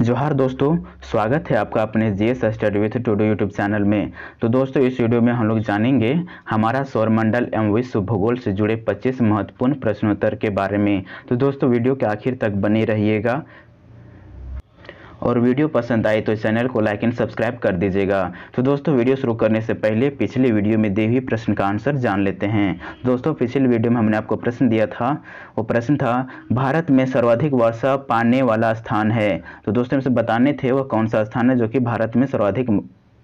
जोहार दोस्तों स्वागत है आपका अपने G S study with Tudo YouTube channel में तो दोस्तों इस वीडियो में हम लोग जानेंगे हमारा सौरमंडल एवं विश्व भूगोल से जुड़े 25 महत्वपूर्ण प्रश्नोत्तर के बारे में तो दोस्तों वीडियो के आखिर तक बने रहिएगा और वीडियो पसंद आए तो इस चैनल को लाइक एंड सब्सक्राइब कर दीजिएगा तो दोस्तों वीडियो शुरू करने से पहले पिछले वीडियो में देवी हुई प्रश्न का आंसर जान लेते हैं दोस्तों पिछले वीडियो में हमने आपको प्रश्न दिया था वो प्रश्न था भारत में सर्वाधिक वर्षा पाने वाला स्थान है तो दोस्तों हमसे बताने थे वह कौन सा स्थान है जो कि भारत में सर्वाधिक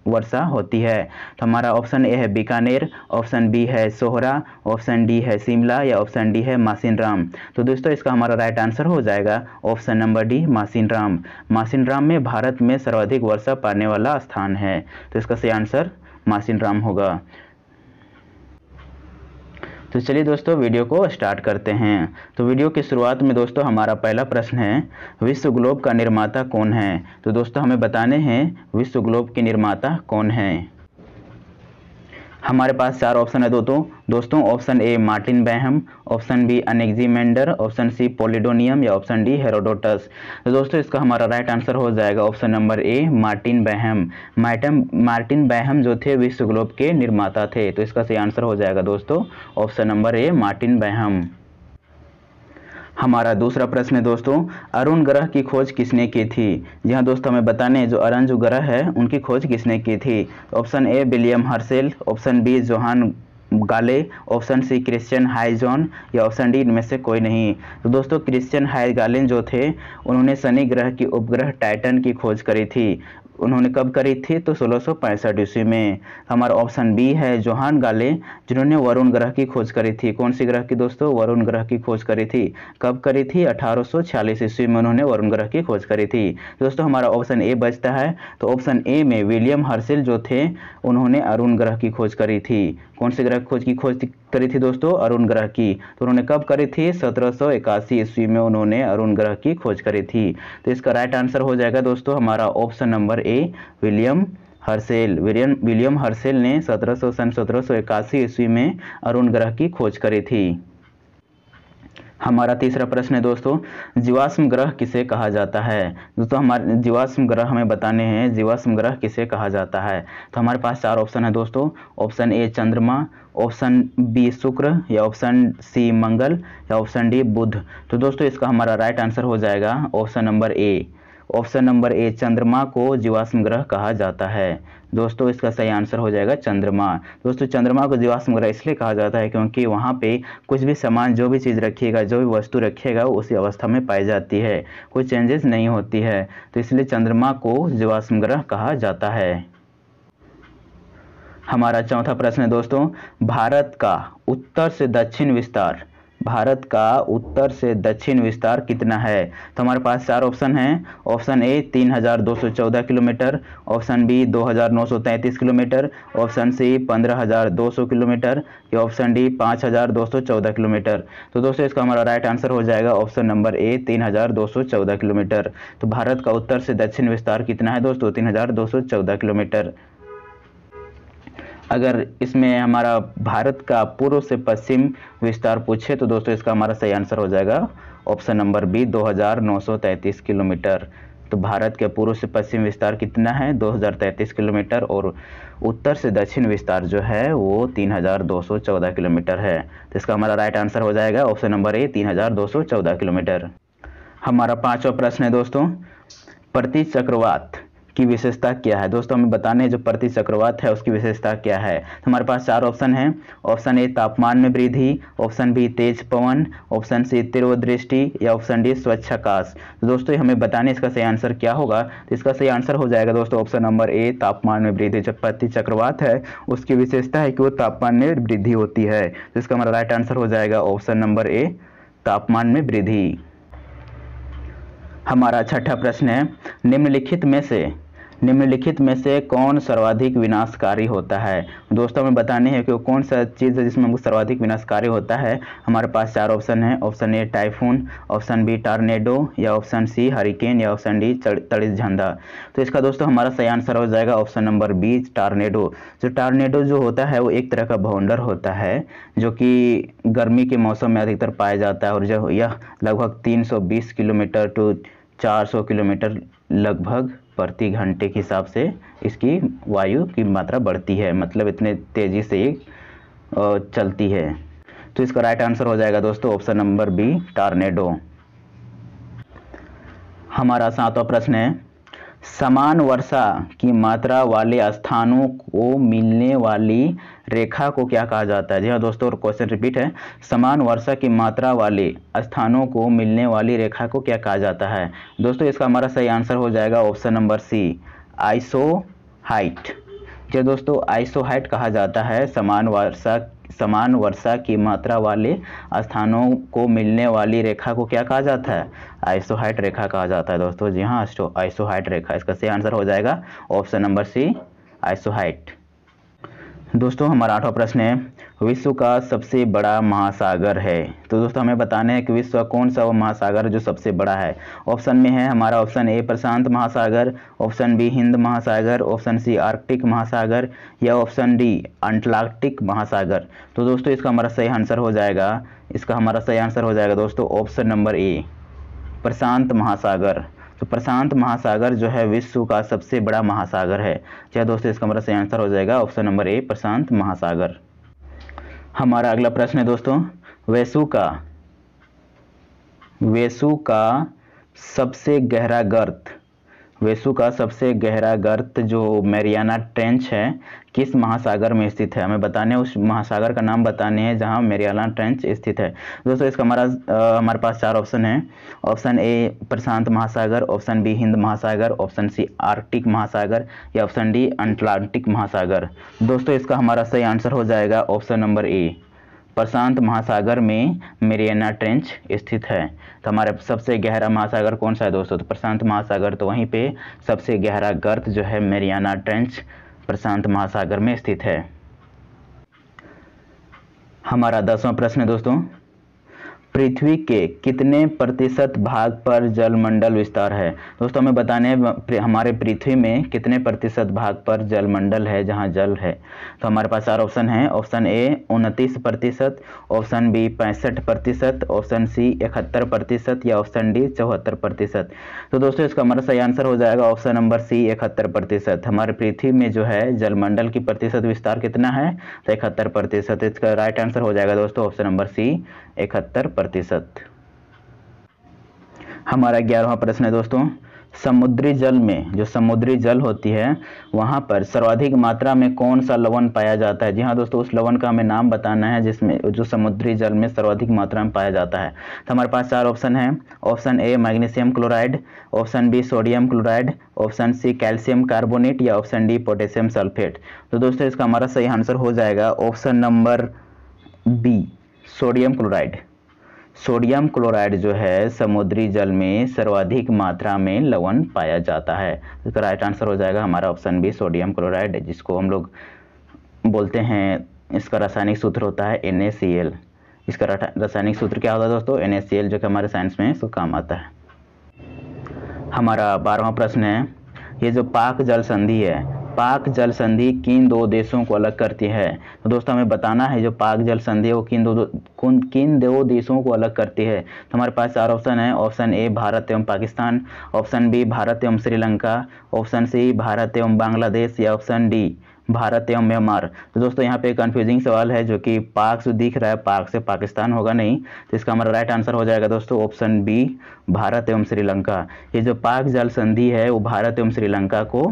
वर्षा होती है तो हमारा ऑप्शन ए है बीकानेर ऑप्शन बी है सोहरा ऑप्शन डी है शिमला या ऑप्शन डी है मासिनराम तो दोस्तों इसका हमारा राइट आंसर हो जाएगा option number D Mawsynram Mawsynram में भारत में सर्वाधिक वर्षा पाने वाला स्थान है तो इसका सही आंसर मासिनराम होगा तो चलिए दोस्तों वीडियो को स्टार्ट करते हैं तो वीडियो की शुरुआत में दोस्तों हमारा पहला प्रश्न है विश्व ग्लोब का निर्माता कौन है तो दोस्तों हमें बताने हैं विश्व ग्लोब के निर्माता कौन है हमारे पास चार ऑप्शन है दोस्तों दोस्तों option A Martin Behaim option B Anaximander option C Posidonius या ऑप्शन डी हेरोडोटस तो दोस्तों इसका हमारा राइट आंसर हो जाएगा option number A Martin Behaim मार्टम मार्टिन बैहम जो थे विश्व ग्लोब के निर्माता थे तो इसका सही आंसर हो जाएगा दोस्तों option number A Martin Behaim हमारा दूसरा प्रश्न है दोस्तों अरुण ग्रह की खोज किसने की थी जी हाँ दोस्तों हमें बताने जो जो ग्रह है उनकी खोज किसने की थी option A William Herschel option B Johann Galle option C Christiaan Huygens या ऑप्शन डी इनमें से कोई नहीं तो दोस्तों क्रिश्चियन हाइगालिन जो थे उन्होंने शनि ग्रह की उपग्रह टाइटन की खोज करी थी उन्होंने कब करी थी तो सोलह ईस्वी में हमारा ऑप्शन बी है जोहान गाले जिन्होंने वरुण ग्रह की खोज करी थी कौन सी ग्रह की दोस्तों वरुण ग्रह की खोज करी थी कब करी थी 1846 ईस्वी में उन्होंने वरुण ग्रह की खोज करी थी दोस्तों हमारा ऑप्शन ए बचता है तो ऑप्शन ए में विलियम हर्सिल जो थे उन्होंने अरुण ग्रह की खोज करी थी कौन सी ग्रह खोज की खोज करी थी दोस्तों अरुण ग्रह की तो उन्होंने कब करी थी सत्रह ईस्वी में उन्होंने अरुण ग्रह की खोज करी थी तो इसका राइट आंसर हो जाएगा दोस्तों हमारा option number A William Herschel William William Herschel ने सत्रह सन सत्रह ईस्वी में अरुण ग्रह की खोज करी थी हमारा तीसरा प्रश्न है दोस्तों जीवाश्म ग्रह किसे कहा जाता है दोस्तों हमारे जीवाश्म ग्रह हमें बताने हैं जीवाश्म ग्रह किसे कहा जाता है तो हमारे पास चार ऑप्शन है दोस्तों ऑप्शन ए चंद्रमा ऑप्शन बी शुक्र या ऑप्शन सी मंगल या ऑप्शन डी बुध तो दोस्तों इसका हमारा राइट आंसर हो जाएगा option number A option number A चंद्रमा को जीवाश्म ग्रह कहा जाता है दोस्तों इसका सही आंसर हो जाएगा चंद्रमा दोस्तों चंद्रमा को जीवाश्म ग्रह इसलिए कहा जाता है क्योंकि वहाँ पे कुछ भी सामान जो भी चीज़ रखिएगा जो भी वस्तु रखिएगा वो उसी अवस्था में पाई जाती है कोई चेंजेस नहीं होती है तो इसलिए चंद्रमा को जीवाश्म ग्रह कहा जाता है हमारा चौथा प्रश्न है दोस्तों भारत का उत्तर से दक्षिण विस्तार भारत का उत्तर से दक्षिण विस्तार कितना है तो हमारे पास चार ऑप्शन हैं option A 3,214 kilometre option B 2,933 kilometre option C 15,200 kilometre या ऑप्शन डी 5,214 किलोमीटर तो दोस्तों इसका हमारा राइट आंसर हो जाएगा ऑप्शन नंबर ए 3,214 किलोमीटर तो भारत का उत्तर से दक्षिण विस्तार कितना है दोस्तों तीन किलोमीटर अगर इसमें हमारा भारत का पूर्व से पश्चिम विस्तार पूछे तो दोस्तों इसका हमारा सही आंसर हो जाएगा ऑप्शन नंबर बी 2933 किलोमीटर तो भारत के पूर्व से पश्चिम विस्तार कितना है 2033 किलोमीटर और उत्तर से दक्षिण विस्तार जो है वो 3214 किलोमीटर है तो इसका हमारा राइट आंसर हो जाएगा ऑप्शन नंबर ए 3214 किलोमीटर हमारा पांचवा प्रश्न है दोस्तों प्रति चक्रवात की विशेषता क्या है दोस्तों हमें बताने जो प्रति चक्रवात है उसकी विशेषता क्या है तो हमारे पास चार ऑप्शन है ऑप्शन ए तापमान में वृद्धि ऑप्शन बी तेज पवन ऑप्शन सी तीव्र दृष्टि या ऑप्शन डी स्वच्छ आकाश तो दोस्तों हमें बताने इसका सही आंसर क्या होगा तो इसका सही आंसर हो जाएगा दोस्तों ऑप्शन नंबर ए तापमान में वृद्धि जो प्रति चक्रवात है उसकी विशेषता है कि वो तापमान में वृद्धि होती है तो इसका हमारा राइट आंसर हो जाएगा ऑप्शन नंबर ए तापमान में वृद्धि हमारा छठा प्रश्न है निम्नलिखित में से निम्नलिखित में से कौन सर्वाधिक विनाशकारी होता है दोस्तों हमें बताने हैं कि कौन सा चीज़ है जिसमें हमको सर्वाधिक विनाशकारी होता है हमारे पास चार ऑप्शन है option A typhoon option B tornado या ऑप्शन सी हरिकेन या ऑप्शन डी तड़िस झंडा तो इसका दोस्तों हमारा सही आंसर हो जाएगा ऑप्शन नंबर बी टार्नेडो जो तो टार्नेडो जो होता है वो एक तरह का भवंडर होता है जो कि गर्मी के मौसम में अधिकतर पाया जाता है और जो यह लगभग तीन किलोमीटर टू 400 किलोमीटर लगभग प्रति घंटे के हिसाब से इसकी वायु की मात्रा बढ़ती है मतलब इतने तेज़ी से चलती है तो इसका राइट आंसर हो जाएगा दोस्तों ऑप्शन नंबर बी टारनेडो हमारा सातवां प्रश्न है समान वर्षा की मात्रा वाले स्थानों को मिलने वाली रेखा को क्या कहा जाता है जी हाँ दोस्तों और क्वेश्चन रिपीट है समान वर्षा की मात्रा वाले स्थानों को मिलने वाली रेखा को क्या कहा जाता है दोस्तों इसका हमारा सही आंसर हो जाएगा option number C isohyet जी दोस्तों आइसो हाइट कहा जाता है समान वर्षा समान वर्षा की मात्रा वाले स्थानों को मिलने वाली रेखा को क्या कहा जाता है आइसोहाइट रेखा कहा जाता है दोस्तों जी हाँ आइसोहाइट रेखा इसका सही आंसर हो जाएगा ऑप्शन नंबर सी आइसोहाइट दोस्तों हमारा आठवां प्रश्न है विश्व का सबसे बड़ा महासागर है तो दोस्तों हमें बताने हैं कि विश्व का कौन सा वो महासागर जो सबसे बड़ा है ऑप्शन में है हमारा ऑप्शन ए प्रशांत महासागर ऑप्शन बी हिंद महासागर ऑप्शन सी आर्कटिक महासागर या ऑप्शन डी अंटार्कटिक महासागर तो दोस्तों इसका हमारा सही आंसर हो जाएगा इसका हमारा सही आंसर हो जाएगा दोस्तों ऑप्शन नंबर ए प्रशांत महासागर तो प्रशांत महासागर जो है विश्व का सबसे बड़ा महासागर है चाहे दोस्तों इसका मतलब से आंसर हो जाएगा ऑप्शन नंबर ए प्रशांत महासागर हमारा अगला प्रश्न है दोस्तों वैसु का वैसु का सबसे गहरा गर्त वेसु का सबसे गहरा गर्त जो मेरियाना ट्रेंच है किस महासागर में स्थित है हमें बताने उस महासागर का नाम बताने हैं जहां मेरियाना ट्रेंच स्थित है दोस्तों इसका हमारा हमारे पास चार ऑप्शन है ऑप्शन ए प्रशांत महासागर ऑप्शन बी हिंद महासागर ऑप्शन सी आर्कटिक महासागर या ऑप्शन डी अंटलांटिक महासागर दोस्तों इसका हमारा सही आंसर हो जाएगा ऑप्शन नंबर ए प्रशांत महासागर में मेरियाना ट्रेंच स्थित है तो हमारा सबसे गहरा महासागर कौन सा है दोस्तों तो प्रशांत महासागर तो वहीं पे सबसे गहरा गर्त जो है मेरियाना ट्रेंच प्रशांत महासागर में स्थित है हमारा दसवां प्रश्न है दोस्तों पृथ्वी के कितने प्रतिशत भाग पर जलमंडल विस्तार है दोस्तों हमें बताने हमारे पृथ्वी में कितने प्रतिशत भाग पर जलमंडल है जहाँ जल है तो हमारे पास चार ऑप्शन है ऑप्शन ए उनतीस प्रतिशत ऑप्शन बी पैंसठ प्रतिशत ऑप्शन सी इकहत्तर प्रतिशत या ऑप्शन डी चौहत्तर प्रतिशत तो दोस्तों इसका हमारा सही आंसर हो जाएगा ऑप्शन नंबर सी इकहत्तर प्रतिशत हमारे पृथ्वी में जो है जलमंडल की प्रतिशत विस्तार कितना है तो इकहत्तर प्रतिशत इसका राइट आंसर हो जाएगा दोस्तों ऑप्शन नंबर सी इकहत्तर प्रतिशत हमारा ग्यारहवा प्रश्न है दोस्तों समुद्री जल में जो समुद्री जल होती है वहाँ पर सर्वाधिक मात्रा में कौन सा लवण पाया जाता है जी हाँ दोस्तों उस लवण का हमें नाम बताना है जिसमें जो समुद्री जल में सर्वाधिक मात्रा में पाया जाता है तो हमारे पास चार ऑप्शन है option A magnesium chloride option B sodium chloride option C calcium carbonate या ऑप्शन डी पोटेशियम सल्फेट तो दोस्तों इसका हमारा सही आंसर हो जाएगा option number B sodium chloride sodium chloride जो है समुद्री जल में सर्वाधिक मात्रा में लवण पाया जाता है इसका राइट आंसर हो जाएगा हमारा ऑप्शन बी सोडियम क्लोराइड जिसको हम लोग बोलते हैं इसका रासायनिक सूत्र होता है एन इसका रासायनिक सूत्र क्या होता है दोस्तों एन जो कि हमारे साइंस में इसको काम आता है हमारा बारहवा प्रश्न है ये जो पाक जल संधि है पाक जल संधि किन दो देशों को अलग करती है तो दोस्तों हमें बताना है जो पाक जल संधि है वो किन दो किन दो देशों को अलग करती है तो हमारे पास चार ऑप्शन है ऑप्शन ए भारत एवं पाकिस्तान ऑप्शन बी भारत एवं श्रीलंका ऑप्शन सी भारत एवं बांग्लादेश या ऑप्शन डी भारत एवं म्यांमार तो दोस्तों यहाँ पे कन्फ्यूजिंग सवाल है जो कि पाक जो दिख रहा है पाक से पाकिस्तान होगा नहीं तो इसका हमारा राइट आंसर हो जाएगा दोस्तों ऑप्शन बी भारत एवं श्रीलंका ये जो पाक जल संधि है वो भारत एवं श्रीलंका को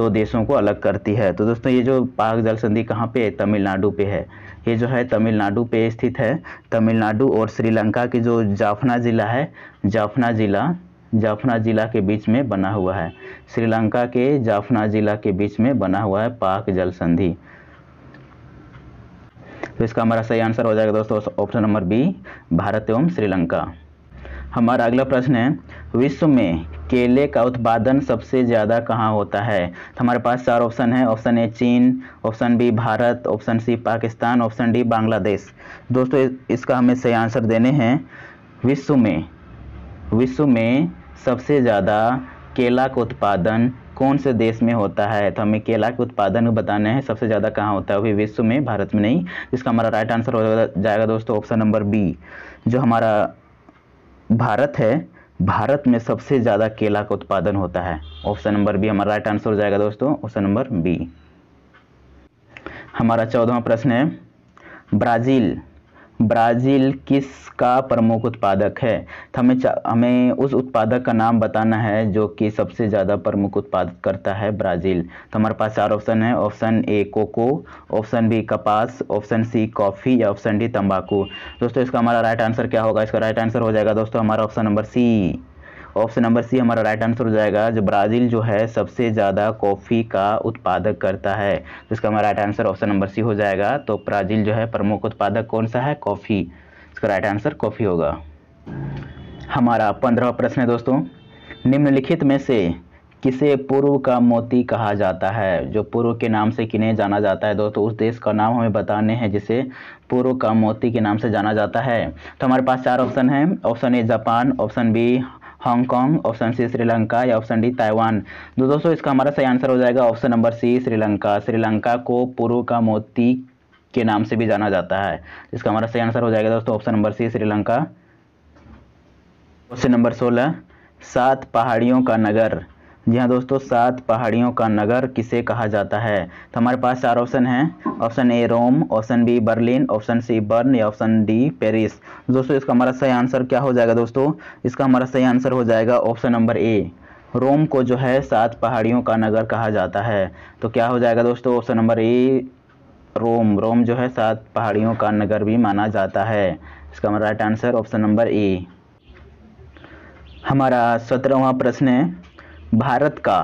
दो देशों को अलग करती है तो दोस्तों ये जो पाक जल संधि कहाँ पे तमिलनाडु पे है ये जो है तमिलनाडु पे स्थित है तमिलनाडु और श्रीलंका की जो जाफना ज़िला है जाफना ज़िला जाफना ज़िला के बीच में बना हुआ है श्रीलंका के जाफना ज़िला के बीच में बना हुआ है पाक जल संधि तो इसका हमारा सही आंसर हो जाएगा दोस्तों ऑप्शन नंबर बी भारत एवं श्रीलंका हमारा अगला प्रश्न है विश्व में केले का उत्पादन सबसे ज़्यादा कहाँ होता है तो हमारे पास चार ऑप्शन है ऑप्शन ए चीन option B Bharat option C Pakistan option D Bangladesh दोस्तों इसका हमें सही आंसर देने हैं विश्व में विश्व में सबसे ज़्यादा केला का उत्पादन कौन से देश में होता है तो हमें केला के उत्पादन को बताना है सबसे ज़्यादा कहाँ होता है अभी विश्व में भारत में नहीं जिसका हमारा राइट आंसर हो जाएगा दोस्तों ऑप्शन नंबर बी जो हमारा भारत है भारत में सबसे ज़्यादा केला का उत्पादन होता है ऑप्शन नंबर बी हमारा राइट आंसर हो जाएगा दोस्तों ऑप्शन नंबर बी हमारा चौदहवा प्रश्न है ब्राज़ील ब्राज़ील किस का प्रमुख उत्पादक है तो हमें हमें उस उत्पादक का नाम बताना है जो कि सबसे ज़्यादा प्रमुख उत्पादक करता है ब्राज़ील तो हमारे पास चार ऑप्शन है option A cocoa option B कपास ऑप्शन सी कॉफ़ी या ऑप्शन डी तंबाकू दोस्तों इसका हमारा राइट आंसर क्या होगा इसका राइट आंसर हो जाएगा दोस्तों हमारा option number C option number C हमारा राइट आंसर हो जाएगा जो ब्राज़ील जो है सबसे ज़्यादा कॉफ़ी का उत्पादक करता है तो इसका हमारा right answer option number C हो जाएगा तो ब्राज़ील जो है प्रमुख उत्पादक कौन सा है कॉफ़ी इसका राइट आंसर कॉफ़ी होगा हमारा पंद्रह प्रश्न है दोस्तों निम्नलिखित में से किसे पूर्व का मोती कहा जाता है जो पूर्व के नाम से किन्हें जाना जाता है दोस्तों उस देश का नाम हमें बताने हैं जिसे पूर्व का मोती के नाम से जाना जाता है तो हमारे पास चार ऑप्शन हैं option A Japan option B Hong Kong option C Sri Lanka या ऑप्शन डी ताइवान तो दोस्तों इसका हमारा सही आंसर हो जाएगा option number C Sri Lanka Sri Lanka को पूर्व का मोती के नाम से भी जाना जाता है इसका हमारा सही आंसर हो जाएगा दोस्तों option number C Sri Lanka question number सोलह सात पहाड़ियों का नगर जी हाँ दोस्तों सात पहाड़ियों का नगर किसे कहा जाता है तो हमारे पास चार ऑप्शन हैं option A Rome option B Berlin option C Bern या ऑप्शन डी पेरिस दोस्तों इसका हमारा सही आंसर क्या हो जाएगा दोस्तों इसका हमारा सही आंसर हो जाएगा ऑप्शन नंबर ए रोम को जो है सात पहाड़ियों का नगर कहा जाता है तो क्या हो जाएगा दोस्तों ऑप्शन नंबर ए रोम रोम जो है सात पहाड़ियों का नगर भी माना जाता है इसका हमारा right answer option number A हमारा सत्रहवा प्रश्न है भारत का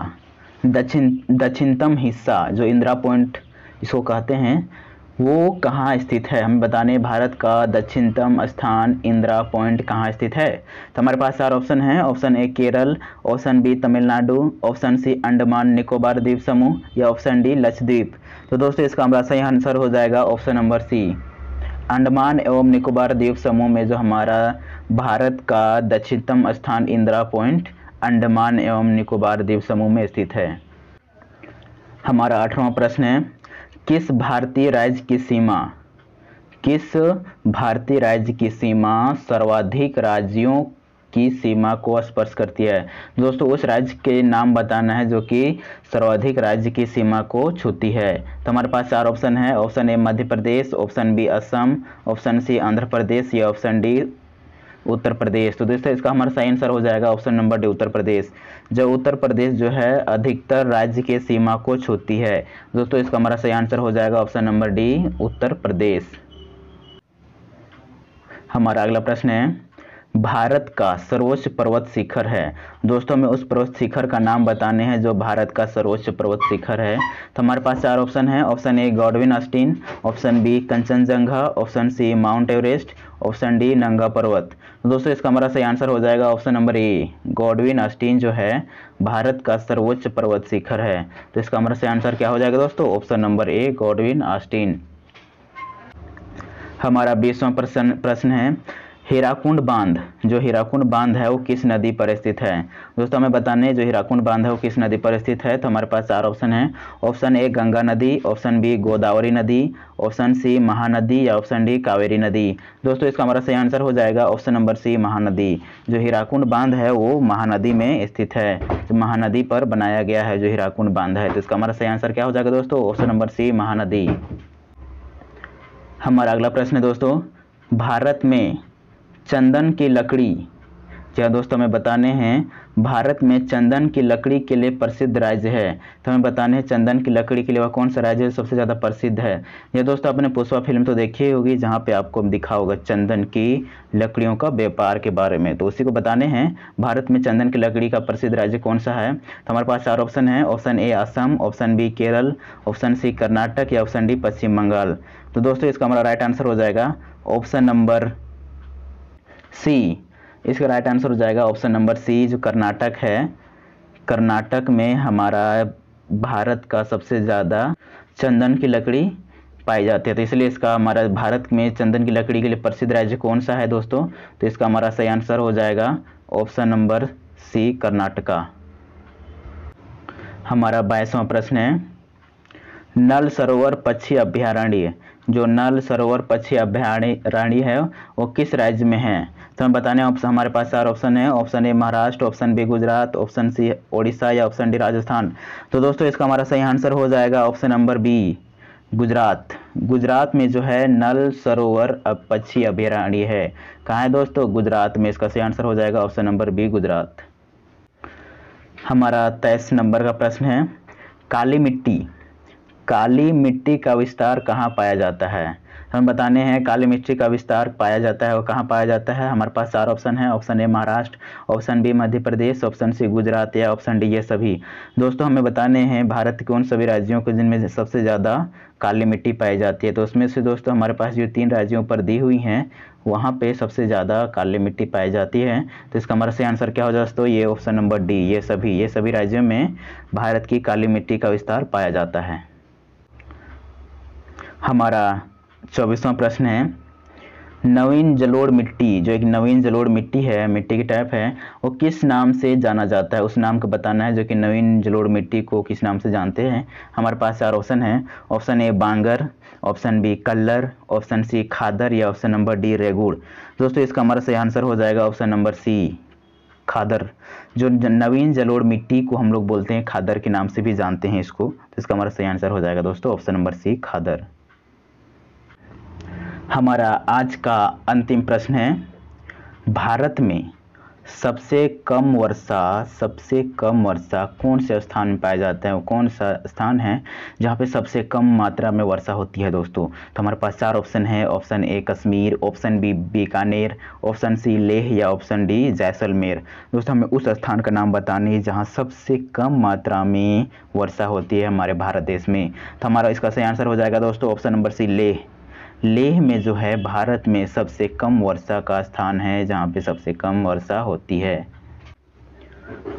दक्षिण दक्षिणतम हिस्सा जो इंदिरा पॉइंट इसको कहते हैं वो कहाँ स्थित है हमें बताने भारत का दक्षिणतम स्थान इंदिरा पॉइंट कहाँ स्थित है तो हमारे पास चार ऑप्शन हैं option A Kerala option B Tamil Nadu option C Andaman Nicobar द्वीप समूह या ऑप्शन डी लक्षद्वीप तो दोस्तों इसका हमारा सही आंसर हो जाएगा ऑप्शन नंबर सी अंडमान एवं निकोबार द्वीप समूह में जो हमारा भारत का दक्षिणतम स्थान इंदिरा पॉइंट अंडमान एवं निकोबार द्वीप समूह में स्थित है हमारा आठवां प्रश्न है किस भारतीय राज्य की सीमा किस भारतीय राज्य की सीमा सर्वाधिक राज्यों की सीमा को स्पर्श करती है दोस्तों उस राज्य के नाम बताना है जो कि सर्वाधिक राज्य की सीमा को छूती है तो हमारे पास चार ऑप्शन है option A Madhya Pradesh option B Assam option C Andhra Pradesh या ऑप्शन डी उत्तर प्रदेश तो दोस्तों इसका हमारा सही आंसर हो जाएगा option number D Uttar Pradesh जो उत्तर प्रदेश जो है अधिकतर राज्य के सीमा को छूती है दोस्तों इसका हमारा सही आंसर हो जाएगा option number D Uttar Pradesh हमारा अगला प्रश्न है भारत का सर्वोच्च पर्वत शिखर है दोस्तों हमें उस पर्वत शिखर का नाम बताने हैं जो भारत का सर्वोच्च पर्वत शिखर है तो हमारे पास चार ऑप्शन है option A Godwin Austen option B Kangchenjunga option C Mount Everest option D Nanga Parbat तो दोस्तों इसका हमारा सही आंसर हो जाएगा option number A Godwin Austen जो है भारत का सर्वोच्च पर्वत शिखर है तो इसका हमारा सही आंसर क्या हो जाएगा दोस्तों option number A Godwin Austen हमारा बीसवा प्रश्न प्रश्न है हीराकुंड बांध जो हीराकुंड बांध है वो किस नदी पर स्थित है दोस्तों हमें बताने जो हीराकुंड बांध है वो किस नदी पर स्थित है तो हमारे पास चार ऑप्शन है ऑप्शन ए गंगा नदी ऑप्शन बी गोदावरी नदी ऑप्शन सी महानदी या ऑप्शन डी कावेरी नदी दोस्तों इसका हमारा सही आंसर हो जाएगा ऑप्शन नंबर सी महानदी जो हीराकुंड बांध है वो महानदी में स्थित है जो महानदी पर बनाया गया है जो हीराकुंड बांध है तो इसका हमारा सही आंसर क्या हो जाएगा दोस्तों ऑप्शन नंबर सी महानदी हमारा अगला प्रश्न है दोस्तों भारत में चंदन की लकड़ी जी दोस्तों हमें बताने हैं भारत में चंदन की लकड़ी के लिए प्रसिद्ध राज्य है तो हमें बताने हैं चंदन की लकड़ी के लिए वह कौन सा राज्य सबसे ज़्यादा प्रसिद्ध है यह दोस्तों आपने पुष्पा फिल्म तो देखी होगी जहाँ पे आपको दिखा होगा चंदन की लकड़ियों का व्यापार के बारे में तो उसी को बताने हैं भारत में चंदन की लकड़ी का प्रसिद्ध राज्य कौन सा है तो हमारे पास चार ऑप्शन है option A Assam option B Kerala option C Karnataka या ऑप्शन डी पश्चिम बंगाल तो दोस्तों इसका हमारा राइट आंसर हो जाएगा ऑप्शन नंबर सी इसका राइट आंसर हो जाएगा ऑप्शन नंबर सी जो कर्नाटक है कर्नाटक में हमारा भारत का सबसे ज़्यादा चंदन की लकड़ी पाई जाती है तो इसलिए इसका हमारा भारत में चंदन की लकड़ी के लिए प्रसिद्ध राज्य कौन सा है दोस्तों तो इसका हमारा सही आंसर हो जाएगा ऑप्शन नंबर सी कर्नाटका हमारा बाईसवा प्रश्न है नल सरोवर पक्षी अभ्यारण्य जो नल सरोवर पक्षी अभ्यारण्य है वो किस राज्य में है तो हम बताने ऑप्शन हमारे पास चार ऑप्शन है option A Maharashtra option B Gujarat option C Odisha या ऑप्शन डी राजस्थान तो दोस्तों इसका हमारा सही आंसर हो जाएगा option number B Gujarat Gujarat में जो है नल सरोवर पक्षी अभ्यारण्य है कहाँ है दोस्तों गुजरात में इसका सही आंसर हो जाएगा ऑप्शन नंबर बी गुजरात हमारा तेईस नंबर का प्रश्न है काली मिट्टी काली मिट्टी का विस्तार कहाँ पाया जाता है हमें बताने हैं काली मिट्टी का विस्तार पाया जाता है और कहाँ पाया जाता है हमारे पास चार ऑप्शन है option A Maharashtra option B Madhya Pradesh option C Gujarat या ऑप्शन डी ये सभी दोस्तों हमें बताने हैं भारत के उन सभी राज्यों को जिनमें सबसे ज़्यादा काली मिट्टी पाई जाती है तो उसमें से दोस्तों हमारे पास जो तीन राज्यों पर दी हुई हैं वहाँ पे सबसे ज़्यादा काली मिट्टी पाई जाती है तो इसका हमारा से आंसर क्या हो जाए दोस्तों ये ऑप्शन नंबर डी ये सभी ये सभी राज्यों में भारत की काली मिट्टी का विस्तार पाया जाता है हमारा चौबीसवा प्रश्न है नवीन जलोड़ मिट्टी जो एक नवीन जलोड़ मिट्टी है मिट्टी की टाइप है वो किस नाम से जाना जाता है उस नाम को बताना है जो कि नवीन जलोड़ मिट्टी को किस नाम से जानते हैं हमारे पास चार ऑप्शन है ऑप्शन ए बांगर ऑप्शन बी कल्लर ऑप्शन सी खादर या ऑप्शन नंबर डी रेगुड़ दोस्तों इसका हमारा सही आंसर हो जाएगा ऑप्शन नंबर सी खादर जो नवीन जलोड़ मिट्टी को हम लोग बोलते हैं खादर के नाम से भी जानते हैं इसको तो इसका हमारा सही आंसर हो जाएगा दोस्तों ऑप्शन नंबर सी खादर हमारा आज का अंतिम प्रश्न है भारत में सबसे कम वर्षा सबसे कम वर्षा कौन से स्थान में पाया जाता है कौन सा स्थान है जहाँ पे सबसे कम मात्रा में वर्षा होती है दोस्तों तो हमारे पास चार ऑप्शन है option A Kashmir option B Bikaner option C Leh या ऑप्शन डी जैसलमेर दोस्तों हमें उस स्थान का नाम बताने जहाँ सबसे कम मात्रा में वर्षा होती है हमारे भारत देश में तो हमारा इसका सही आंसर हो जाएगा दोस्तों option number C Leh Leh में जो है भारत में सबसे कम वर्षा का स्थान है जहाँ पे सबसे कम वर्षा होती है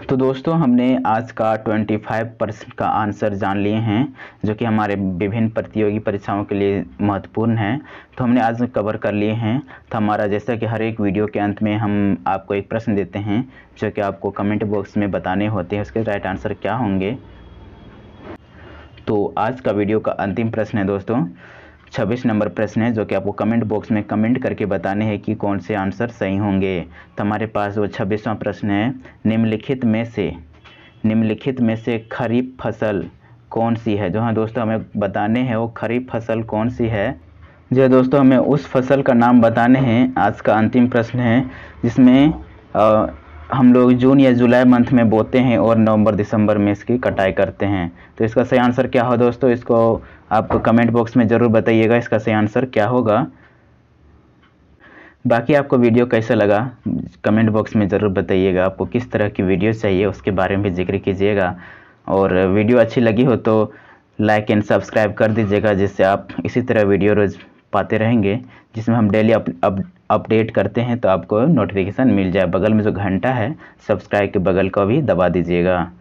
तो दोस्तों हमने आज का 25 परसेंट का आंसर जान लिए हैं जो कि हमारे विभिन्न प्रतियोगी परीक्षाओं के लिए महत्वपूर्ण हैं तो हमने आज कवर कर लिए हैं तो हमारा जैसा कि हर एक वीडियो के अंत में हम आपको एक प्रश्न देते हैं जो कि आपको कमेंट बॉक्स में बताने होते हैं उसके राइट आंसर क्या होंगे तो आज का वीडियो का अंतिम प्रश्न है दोस्तों छब्बीस नंबर प्रश्न है जो कि आपको कमेंट बॉक्स में कमेंट करके बताने हैं कि कौन से आंसर सही होंगे तो हमारे पास वो छब्बीसवां प्रश्न है निम्नलिखित में से निम्नलिखित में से खरीफ फसल कौन सी है जो हाँ दोस्तों हमें बताने हैं वो खरीफ फसल कौन सी है जी हाँ दोस्तों हमें उस फसल का नाम बताने हैं आज का अंतिम प्रश्न है जिसमें हम लोग जून या जुलाई मंथ में बोते हैं और नवंबर दिसंबर में इसकी कटाई करते हैं तो इसका सही आंसर क्या हो दोस्तों इसको आप कमेंट बॉक्स में ज़रूर बताइएगा इसका सही आंसर क्या होगा बाकी आपको वीडियो कैसा लगा कमेंट बॉक्स में ज़रूर बताइएगा आपको किस तरह की वीडियो चाहिए उसके बारे में भी जिक्र कीजिएगा और वीडियो अच्छी लगी हो तो लाइक एंड सब्सक्राइब कर दीजिएगा जिससे आप इसी तरह वीडियो रोज़ पाते रहेंगे जिसमें हम डेली अप, अप अपडेट करते हैं तो आपको नोटिफिकेशन मिल जाए बगल में जो घंटा है सब्सक्राइब के बगल को भी दबा दीजिएगा